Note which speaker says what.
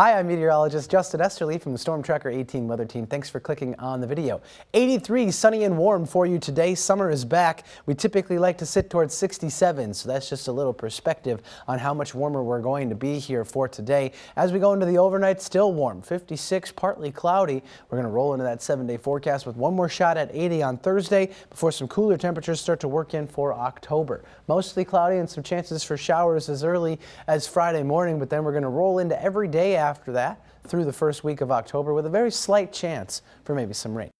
Speaker 1: Hi, I'm meteorologist Justin Esterly from the Storm Tracker 18 Weather Team. Thanks for clicking on the video. 83 sunny and warm for you today. Summer is back. We typically like to sit towards 67, so that's just a little perspective on how much warmer we're going to be here for today. As we go into the overnight, still warm, 56, partly cloudy. We're going to roll into that seven-day forecast with one more shot at 80 on Thursday before some cooler temperatures start to work in for October. Mostly cloudy and some chances for showers as early as Friday morning, but then we're going to roll into every day after after that through the first week of October with a very slight chance for maybe some rain.